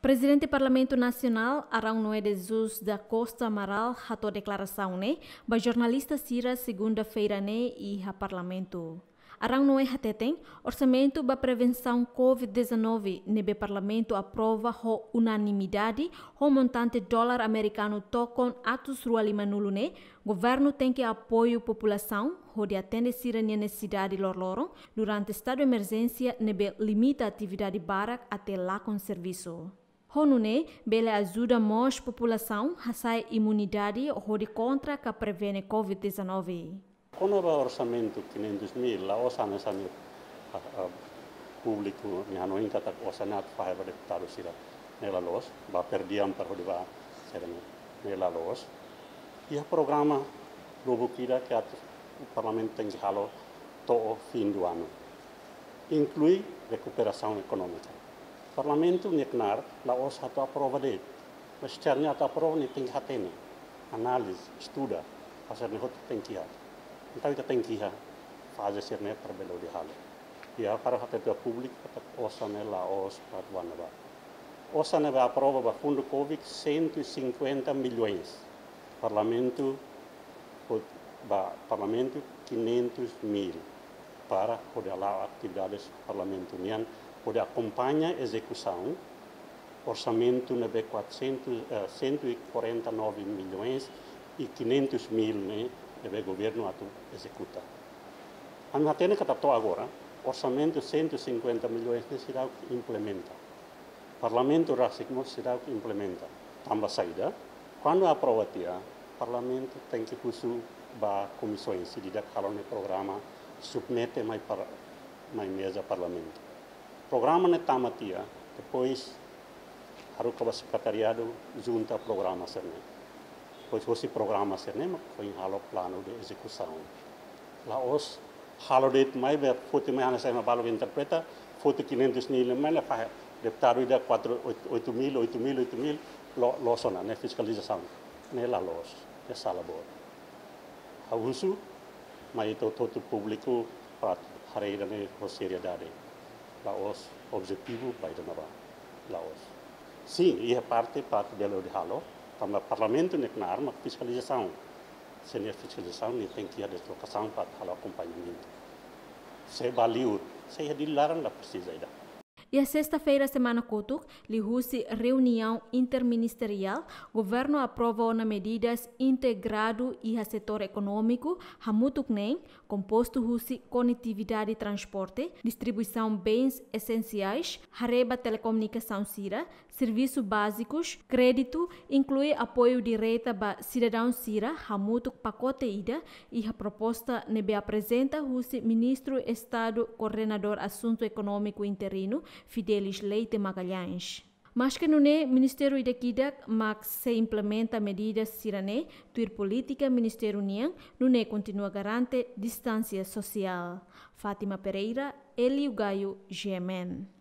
presidente do Parlamento Nacional, Arão Noé de Jesus da Costa Amaral, ratou declaração, né? Ba jornalista Cira, segunda-feira, né? E a Parlamento. Arão Noé tem orçamento para prevenção Covid-19 nebe Parlamento aprova com unanimidade o montante dólar americano tocon atos rualima nulo né? Governo tem que apoio população onde atende sira necessidade lor loro durante estado de emergência nebe limita atividade barak até lá com serviço. Honune, bela ajuda mais população a sair imunidade ou contra que prevene Covid-19. Quando o orçamento 500 mil, a osa nessa público, minha não encanta a osa nat faiba de tado sira nela los, ba perdiam para o ba serem nela los. E a programa lobo kira que o parlamento tem que halo to fim do ano. Inclui recuperação econômica. Parlamento necnar la OSHA aprova de mas cernia ta aprova ni tem hatene, análise estuda, a ser ne hot tem kia. Então ita tem kia, faze ser ne belo de hale. Ia para hate pe public o OSHA ne la OS pat vanava. OSHA ne aprobă ba fundo COVID 150 milhões. Parlamento ba parlamento 500 mil para poder rodear atividades parlamentarianas porque acompanha a execução, orçamento 400, uh, 149 milhões e 500 mil né, o governo executa. A que captou agora, orçamento 150 milhões de será que implementa. Parlamento Racismo será que implementa. Tambah saída, quando aprovatia, Parlamento tem que puxar para comissões, se didacaram no programa, submete mais para mais mesa Parlamento programa na tamatia, depois haru secretariado junta o programa serne. Pois você programa serne, mas foi halo plano de execução. Lá Laos halo mais, mai be foti mai ana sema balo interpreta foti 500 mil mas la fa deputado de 4 8 mil 8 mil 8 mil lo lo sona ne né, fiscalização ne né, la los ne salabor. Hausu mai mas todo o público para hareira ne né, seriedade. Laos, objetivo Biden era Laos. Sim, e é parte, parte dela de Halo, também o parlamento tem uma arma de fiscalização. Sem a fiscalização, não tem que ir a deslocação para o acompanhamento. Se é valido, se é de lá, não precisa ir lá. E a sexta-feira, semana Kotuk, Lihusi reunião interministerial. Governo aprova na medidas integrado e a setor econômico, Hamutuk NEM, composto Husi conectividade e transporte, distribuição bens essenciais, Hareba telecomunicação Sira, serviços básicos, crédito, inclui apoio direto para cidadão Sira, Hamutuk pacote ida e a proposta nebe apresenta Husi ministro Estado coordenador assunto econômico interino Fidelis Leite Magalhães. Mas que não é Ministério Idakida, mas se implementa medidas sirane, tuir política Ministério União, não é continua garante distância social. Fátima Pereira, Elio Gaio, GMN.